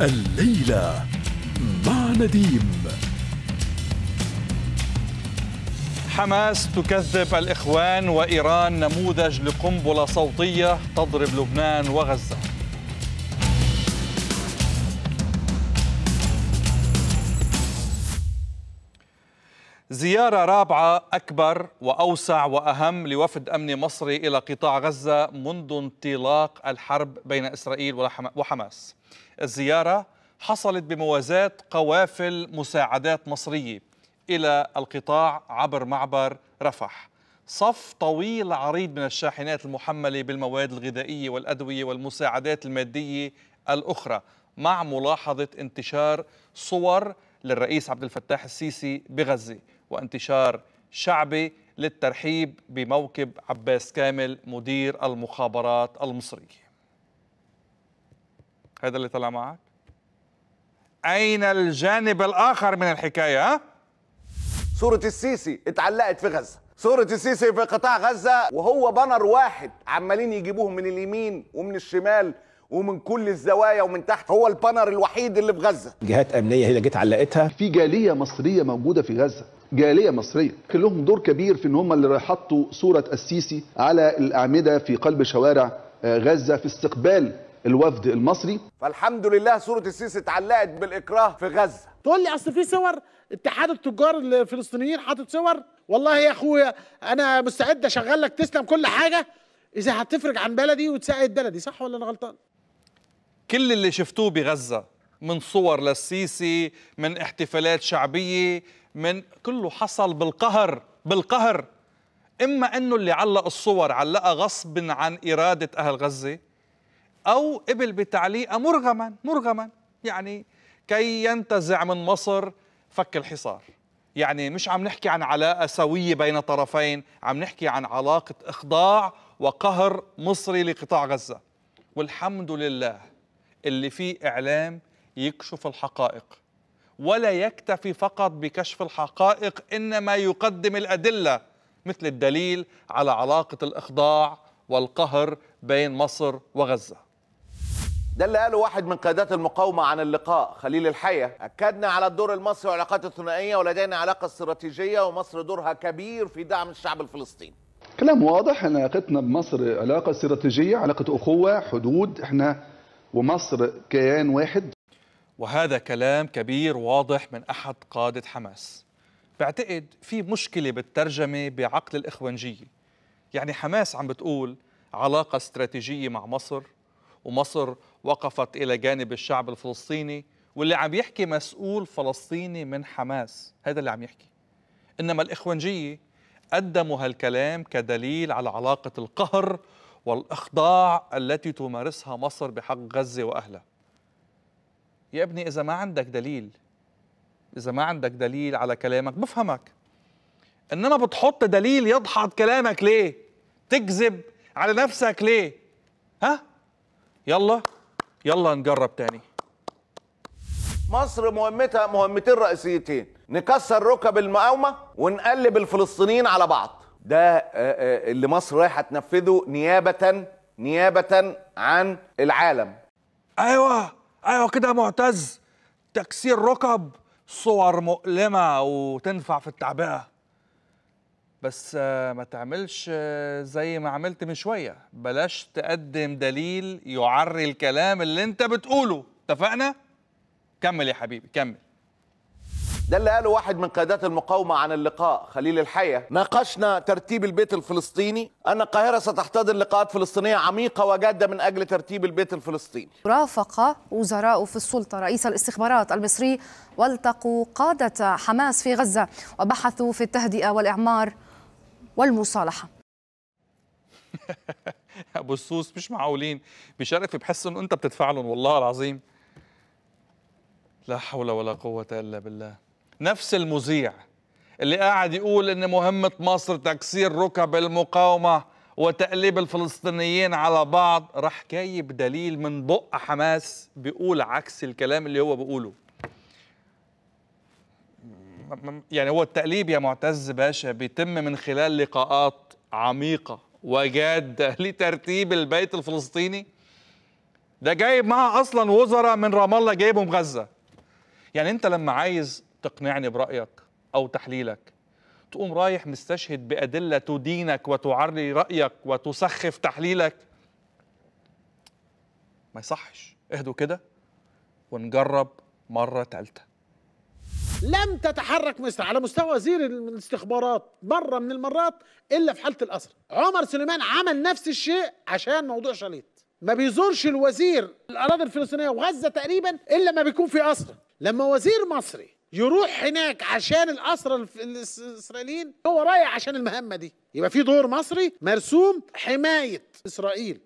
الليلة مع نديم حماس تكذب الإخوان وإيران نموذج لقنبلة صوتية تضرب لبنان وغزة زيارة رابعة أكبر وأوسع وأهم لوفد أمني مصري إلى قطاع غزة منذ انطلاق الحرب بين إسرائيل وحماس الزيارة حصلت بموازاة قوافل مساعدات مصرية إلى القطاع عبر معبر رفح صف طويل عريض من الشاحنات المحملة بالمواد الغذائية والأدوية والمساعدات المادية الأخرى مع ملاحظة انتشار صور للرئيس عبد الفتاح السيسي بغزة وانتشار شعبي للترحيب بموكب عباس كامل مدير المخابرات المصرية هذا اللي طلع معك أين الجانب الآخر من الحكاية صورة السيسي اتعلقت في غزة صورة السيسي في قطاع غزة وهو بنر واحد عمالين يجيبوهم من اليمين ومن الشمال ومن كل الزوايا ومن تحت هو البانر الوحيد اللي في غزه جهات امنيه هي اللي جت علقتها في جاليه مصريه موجوده في غزه جاليه مصريه كان لهم دور كبير في ان هم اللي حطوا صوره السيسي على الاعمده في قلب شوارع آه، غزه في استقبال الوفد المصري فالحمد لله صوره السيسي اتعلقت بالاكراه في غزه تقول لي اصل في صور اتحاد التجار الفلسطينيين حاطط صور والله يا اخويا انا مستعد اشغل لك تسلم كل حاجه اذا هتفرج عن بلدي وتساعد بلدي صح ولا انا غلطان كل اللي شفتوه بغزة من صور للسيسي من احتفالات شعبية من كله حصل بالقهر بالقهر إما أنه اللي علق الصور علقها غصب عن إرادة أهل غزة أو قبل بتعليقها مرغما مرغما يعني كي ينتزع من مصر فك الحصار يعني مش عم نحكي عن علاقة سوية بين طرفين عم نحكي عن علاقة إخضاع وقهر مصري لقطاع غزة والحمد لله اللي فيه إعلام يكشف الحقائق ولا يكتفي فقط بكشف الحقائق إنما يقدم الأدلة مثل الدليل على علاقة الإخضاع والقهر بين مصر وغزة ده اللي قاله واحد من قيادات المقاومة عن اللقاء خليل الحية أكدنا على الدور المصري والعلاقات الثنائية ولدينا علاقة استراتيجية ومصر دورها كبير في دعم الشعب الفلسطيني كلام واضح ان علاقتنا بمصر علاقة استراتيجية علاقة أخوة حدود احنا ومصر كيان واحد وهذا كلام كبير واضح من أحد قادة حماس بعتقد في مشكلة بالترجمة بعقل الإخوانجية يعني حماس عم بتقول علاقة استراتيجية مع مصر ومصر وقفت إلى جانب الشعب الفلسطيني واللي عم يحكي مسؤول فلسطيني من حماس هذا اللي عم يحكي إنما الإخوانجية قدموا هالكلام كدليل على علاقة القهر والإخضاع التي تمارسها مصر بحق غزة وأهلها يا ابني إذا ما عندك دليل إذا ما عندك دليل على كلامك بفهمك إنما بتحط دليل يدحض كلامك ليه تكذب على نفسك ليه ها يلا يلا نجرب تاني مصر مهمتها مهمتين رئيسيتين نكسر ركب المقاومة ونقلب الفلسطينيين على بعض ده آه، آه، اللي مصر رايحه تنفذه نيابه نيابه عن العالم ايوه ايوه كده معتز تكسير ركب صور مؤلمه وتنفع في التعبئه بس آه، ما تعملش زي ما عملت من شويه بلاش تقدم دليل يعري الكلام اللي انت بتقوله اتفقنا كمل يا حبيبي كمل ده اللي قاله واحد من قيادات المقاومة عن اللقاء خليل الحية ناقشنا ترتيب البيت الفلسطيني أن القاهرة ستحتضن لقاءات فلسطينية عميقة وجادة من أجل ترتيب البيت الفلسطيني رافق وزراء في السلطة رئيس الاستخبارات المصري والتقوا قادة حماس في غزة وبحثوا في التهدئة والإعمار والمصالحة ابو السوس مش معقولين بيشارك بحس انه انت بتدفع لهم والله العظيم لا حول ولا قوه الا بالله نفس المذيع اللي قاعد يقول ان مهمه مصر تكسير ركب المقاومه وتقليب الفلسطينيين على بعض راح جايب دليل من بق حماس بيقول عكس الكلام اللي هو بيقوله يعني هو التقليب يا معتز باشا بيتم من خلال لقاءات عميقه وجاده لترتيب البيت الفلسطيني ده جايب معاه اصلا وزراء من رام الله جايبهم غزه يعني انت لما عايز تقنعني برأيك أو تحليلك تقوم رايح مستشهد بأدلة تدينك وتعري رأيك وتسخف تحليلك ما يصحش اهدوا كده ونجرب مرة ثالثة لم تتحرك مصر على مستوى وزير الاستخبارات مرة من المرات إلا في حالة الأسر عمر سليمان عمل نفس الشيء عشان موضوع شاليت ما بيزورش الوزير الأراضي الفلسطينية وغزة تقريبا إلا ما بيكون في أسر لما وزير مصري يروح هناك عشان الأسرى الإسرائيليين هو رايح عشان المهمة دي يبقى في دور مصري مرسوم حماية إسرائيل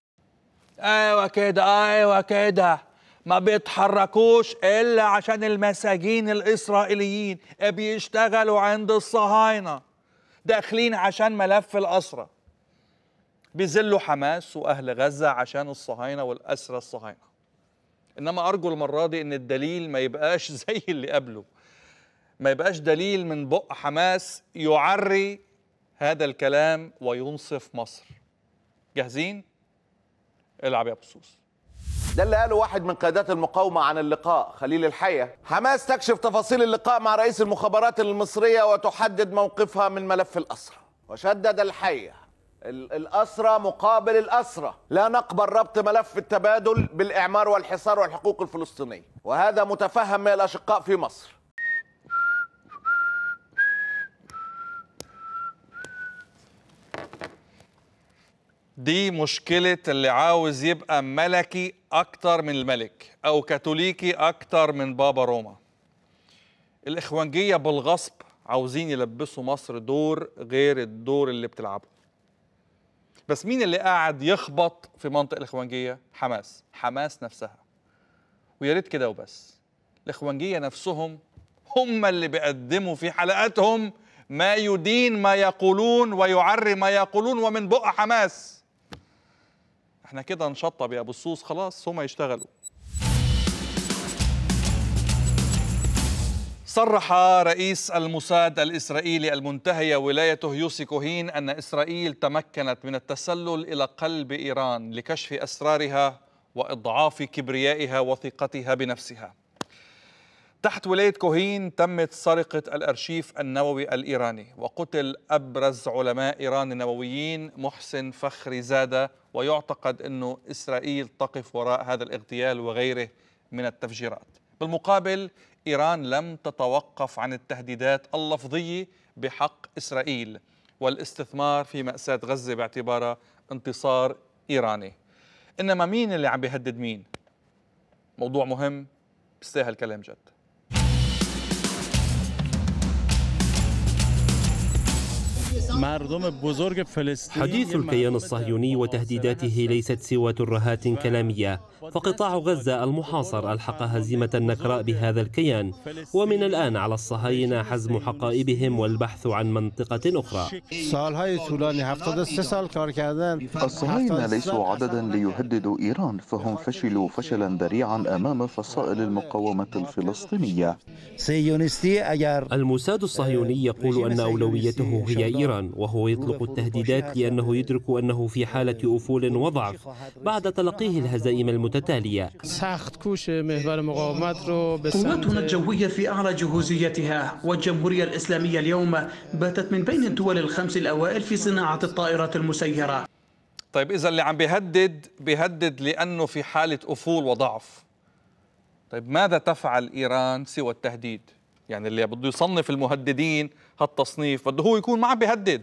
أيوة كده أيوة كده ما بيتحركوش إلا عشان المساجين الإسرائيليين بيشتغلوا عند الصهاينة داخلين عشان ملف الأسرى بيذلوا حماس وأهل غزة عشان الصهاينة والأسرى الصهاينة إنما أرجو المرة دي إن الدليل ما يبقاش زي اللي قبله ما يبقاش دليل من بق حماس يعري هذا الكلام وينصف مصر جاهزين العب يا بصوص ده اللي قاله واحد من قيادات المقاومة عن اللقاء خليل الحية حماس تكشف تفاصيل اللقاء مع رئيس المخابرات المصرية وتحدد موقفها من ملف الأسرة وشدد الحية الأسرة مقابل الأسرة لا نقبل ربط ملف التبادل بالإعمار والحصار والحقوق الفلسطينية وهذا متفهم من الأشقاء في مصر دي مشكلة اللي عاوز يبقى ملكي أكتر من الملك أو كاثوليكي أكتر من بابا روما الإخوانجية بالغصب عاوزين يلبسوا مصر دور غير الدور اللي بتلعبه بس مين اللي قاعد يخبط في منطق الإخوانجية؟ حماس حماس نفسها ويا ريت كده وبس الإخوانجية نفسهم هم اللي بيقدموا في حلقاتهم ما يدين ما يقولون ويعري ما يقولون ومن بق حماس احنا كده نشطب يا ابو الصوص خلاص هما يشتغلوا صرح رئيس الموساد الإسرائيلي المنتهية ولايته يوسي كوهين أن إسرائيل تمكنت من التسلل إلى قلب إيران لكشف أسرارها وإضعاف كبريائها وثقتها بنفسها تحت ولاية كوهين تمت سرقة الأرشيف النووي الإيراني وقتل أبرز علماء إيران النوويين محسن فخري زادة ويعتقد أنه إسرائيل تقف وراء هذا الاغتيال وغيره من التفجيرات بالمقابل إيران لم تتوقف عن التهديدات اللفظية بحق إسرائيل والاستثمار في مأساة غزة باعتبارها انتصار إيراني إنما مين اللي عم بيهدد مين؟ موضوع مهم بيستاهل كلام جد حديث الكيان الصهيوني وتهديداته ليست سوى ترهات كلامية فقطاع غزة المحاصر ألحق هزيمة نكراء بهذا الكيان ومن الآن على الصهاينة حزم حقائبهم والبحث عن منطقة أخرى الصهاينة ليسوا عددا ليهددوا إيران فهم فشلوا فشلا ذريعا أمام فصائل المقاومة الفلسطينية الموساد الصهيوني يقول أن أولويته هي إيران وهو يطلق التهديدات لأنه يدرك أنه في حالة أفول وضعف بعد تلقيه الهزائم المتتالية قواتنا الجوية في أعلى جهوزيتها والجمهورية الإسلامية اليوم باتت من بين الدول الخمس الأوائل في صناعة الطائرات المسيرة طيب إذا اللي عم بيهدد بيهدد لأنه في حالة أفول وضعف طيب ماذا تفعل إيران سوى التهديد؟ يعني اللي بده يصنف المهددين هالتصنيف بده هو يكون ما عم بيهدد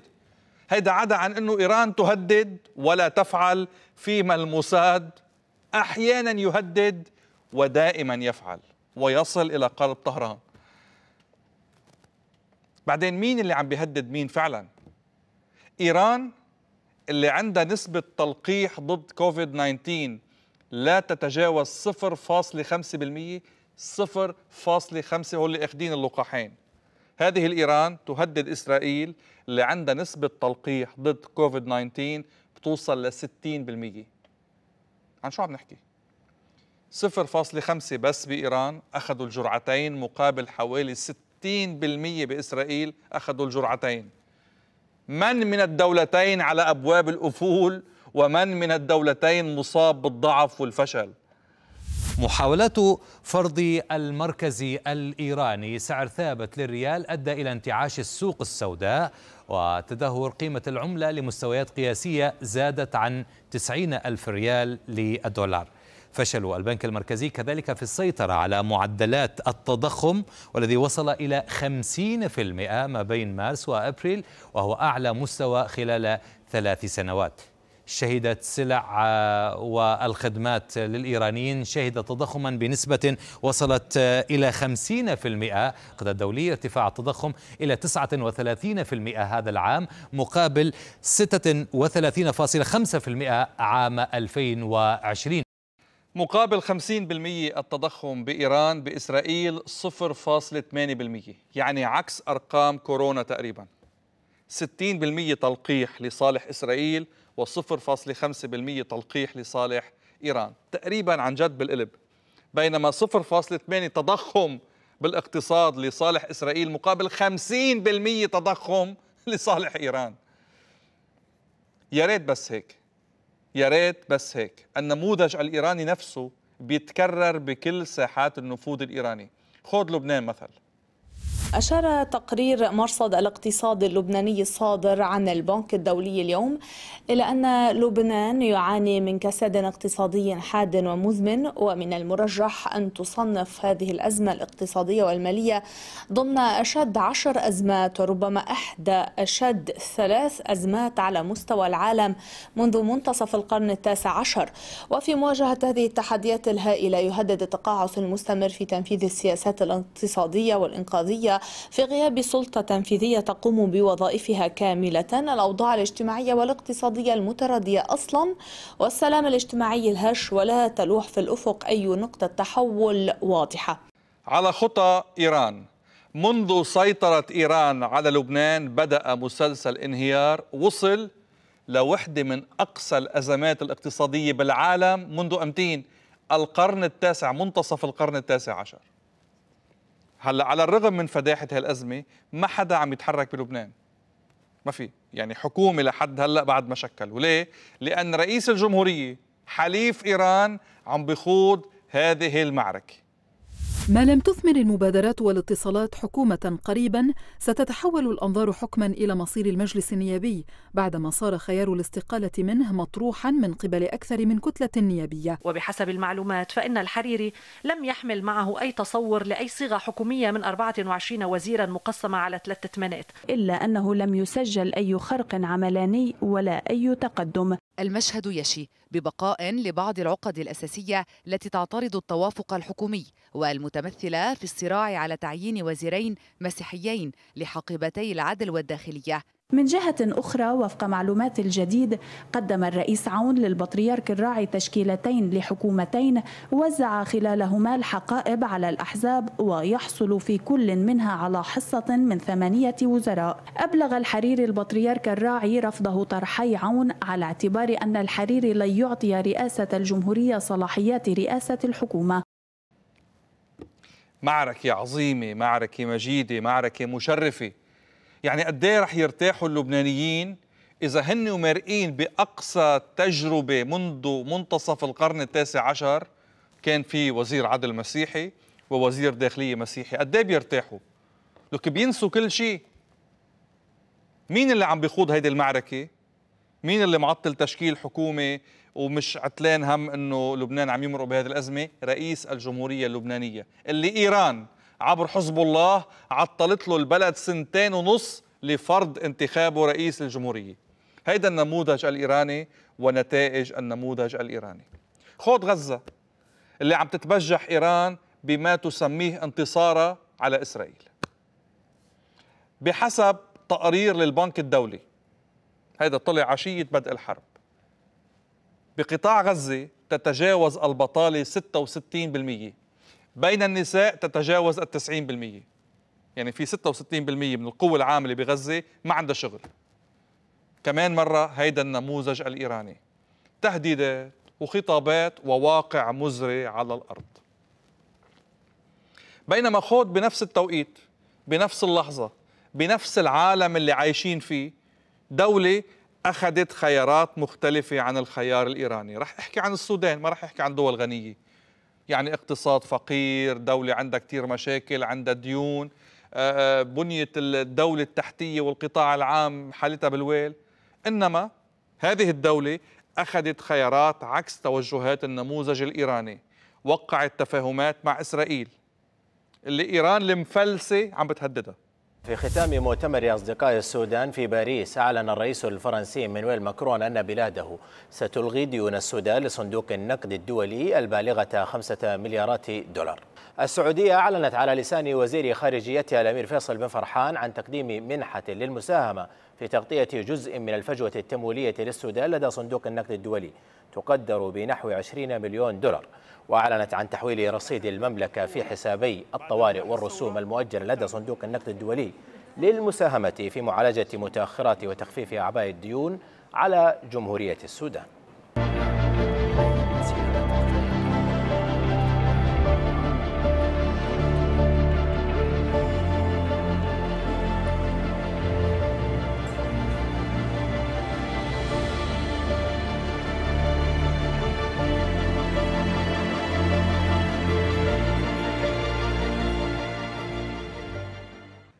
هيدا عدا عن انه ايران تهدد ولا تفعل فيما الموساد احيانا يهدد ودائما يفعل ويصل الى قلب طهران بعدين مين اللي عم بيهدد مين فعلا ايران اللي عندها نسبة تلقيح ضد كوفيد 19 لا تتجاوز 0.5% 0.5 هو اللي اخذين اللقاحين هذه الإيران تهدد إسرائيل اللي عندها نسبة تلقيح ضد كوفيد 19 بتوصل ل 60% عن شو عم نحكي؟ 0.5 بس بإيران أخذوا الجرعتين مقابل حوالي 60% بإسرائيل أخذوا الجرعتين من من الدولتين على أبواب الأفول ومن من الدولتين مصاب بالضعف والفشل محاولات فرض المركز الإيراني سعر ثابت للريال أدى إلى انتعاش السوق السوداء وتدهور قيمة العملة لمستويات قياسية زادت عن 90 ألف ريال للدولار فشل البنك المركزي كذلك في السيطرة على معدلات التضخم والذي وصل إلى 50% ما بين مارس وأبريل وهو أعلى مستوى خلال ثلاث سنوات شهدت سلع آه، والخدمات للإيرانيين شهدت تضخما بنسبة وصلت آه، إلى 50% قد الدولي ارتفاع التضخم إلى 39% هذا العام مقابل 36.5% عام 2020 مقابل 50% التضخم بإيران بإسرائيل 0.8% يعني عكس أرقام كورونا تقريباً 60% تلقيح لصالح إسرائيل و0.5% تلقيح لصالح إيران تقريبا عن جد بالقلب بينما 0.8 تضخم بالاقتصاد لصالح إسرائيل مقابل 50% تضخم لصالح إيران يا ريت بس هيك يا ريت بس هيك النموذج الإيراني نفسه بيتكرر بكل ساحات النفوذ الإيراني خذ لبنان مثلا أشار تقرير مرصد الاقتصاد اللبناني الصادر عن البنك الدولي اليوم إلى أن لبنان يعاني من كساد اقتصادي حاد ومزمن ومن المرجح أن تصنف هذه الأزمة الاقتصادية والمالية ضمن أشد عشر أزمات وربما إحدى أشد ثلاث أزمات على مستوى العالم منذ منتصف القرن التاسع عشر وفي مواجهة هذه التحديات الهائلة يهدد التقاعس المستمر في تنفيذ السياسات الاقتصادية والإنقاذية في غياب سلطة تنفيذية تقوم بوظائفها كاملة الأوضاع الاجتماعية والاقتصادية المتردية أصلا والسلام الاجتماعي الهش ولا تلوح في الأفق أي نقطة تحول واضحة على خطى إيران منذ سيطرة إيران على لبنان بدأ مسلسل انهيار وصل لوحدة من أقصى الأزمات الاقتصادية بالعالم منذ أمتين القرن التاسع منتصف القرن التاسع عشر هلا على الرغم من فداحه هالازمه ما حدا عم يتحرك بلبنان ما في يعني حكومه لحد هلا بعد ما شكل وليه لان رئيس الجمهوريه حليف ايران عم بيخوض هذه المعركه ما لم تثمر المبادرات والاتصالات حكومة قريبا ستتحول الأنظار حكما إلى مصير المجلس النيابي بعدما صار خيار الاستقالة منه مطروحا من قبل أكثر من كتلة نيابية وبحسب المعلومات فإن الحريري لم يحمل معه أي تصور لأي صيغة حكومية من 24 وزيرا مقسمة على ثلاثة ثمانات إلا أنه لم يسجل أي خرق عملاني ولا أي تقدم المشهد يشي ببقاء لبعض العقد الأساسية التي تعترض التوافق الحكومي والمتمثلة في الصراع على تعيين وزيرين مسيحيين لحقيبتي العدل والداخلية من جهة أخرى وفق معلومات الجديد قدم الرئيس عون للبطريرك الراعي تشكيلتين لحكومتين وزع خلالهما الحقائب على الأحزاب ويحصل في كل منها على حصة من ثمانية وزراء أبلغ الحريري البطريرك الراعي رفضه طرحي عون على اعتبار أن الحريري لن يعطي رئاسة الجمهورية صلاحيات رئاسة الحكومة معركة عظيمة معركة مجيدة معركة مشرفة يعني قد ايه رح يرتاحوا اللبنانيين إذا هن مرئين بأقصى تجربة منذ منتصف القرن التاسع عشر كان في وزير عدل مسيحي ووزير داخلية مسيحي قد ايه بيرتاحوا لك بينسوا كل شيء مين اللي عم بيخوض هيدي المعركة مين اللي معطل تشكيل حكومة ومش عتلان هم انه لبنان عم يمرق بهذه الأزمة رئيس الجمهورية اللبنانية اللي إيران عبر حزب الله عطلت له البلد سنتين ونص لفرض انتخابه رئيس الجمهورية هيدا النموذج الإيراني ونتائج النموذج الإيراني خوض غزة اللي عم تتبجح إيران بما تسميه انتصارها على إسرائيل بحسب تقرير للبنك الدولي هذا طلع عشية بدء الحرب بقطاع غزة تتجاوز البطالة 66% بين النساء تتجاوز التسعين بالمية يعني في 66% من القوة العاملة بغزة ما عندها شغل كمان مرة هيدا النموذج الإيراني تهديدات وخطابات وواقع مزري على الأرض بينما خود بنفس التوقيت بنفس اللحظة بنفس العالم اللي عايشين فيه دولة أخذت خيارات مختلفة عن الخيار الإيراني رح أحكي عن السودان ما رح أحكي عن دول غنية يعني اقتصاد فقير دولة عندها كتير مشاكل عندها ديون آه، آه، بنية الدولة التحتية والقطاع العام حالتها بالويل إنما هذه الدولة أخذت خيارات عكس توجهات النموذج الإيراني وقعت تفاهمات مع إسرائيل اللي إيران المفلسة عم بتهددها في ختام مؤتمر أصدقاء السودان في باريس أعلن الرئيس الفرنسي مانويل ماكرون أن بلاده ستلغي ديون السودان لصندوق النقد الدولي البالغة 5 مليارات دولار السعودية أعلنت على لسان وزير خارجيتها الأمير فيصل بن فرحان عن تقديم منحة للمساهمة في تغطية جزء من الفجوة التمويلية للسودان لدى صندوق النقد الدولي تقدر بنحو 20 مليون دولار وأعلنت عن تحويل رصيد المملكة في حسابي الطوارئ والرسوم المؤجلة لدى صندوق النقد الدولي للمساهمة في معالجة متأخرات وتخفيف أعباء الديون على جمهورية السودان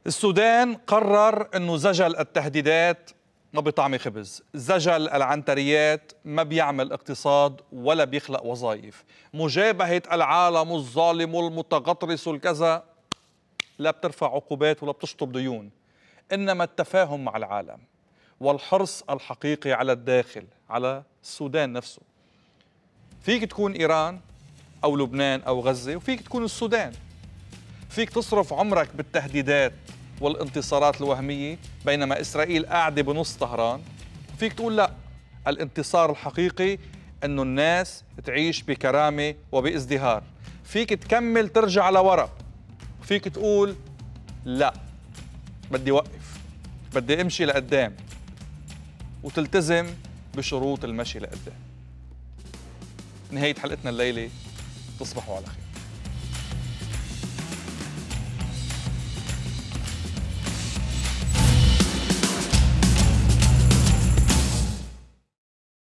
السودان قرر أنه زجل التهديدات ما بيطعم خبز زجل العنتريات ما بيعمل اقتصاد ولا بيخلق وظائف مجابهة العالم الظالم المتغطرس الكذا لا بترفع عقوبات ولا بتشطب ديون إنما التفاهم مع العالم والحرص الحقيقي على الداخل على السودان نفسه فيك تكون إيران أو لبنان أو غزة وفيك تكون السودان فيك تصرف عمرك بالتهديدات والانتصارات الوهمية بينما إسرائيل قاعدة بنص طهران فيك تقول لا الانتصار الحقيقي أنه الناس تعيش بكرامة وبازدهار فيك تكمل ترجع لورا فيك تقول لا بدي وقف بدي امشي لقدام وتلتزم بشروط المشي لقدام نهاية حلقتنا الليلة تصبحوا على خير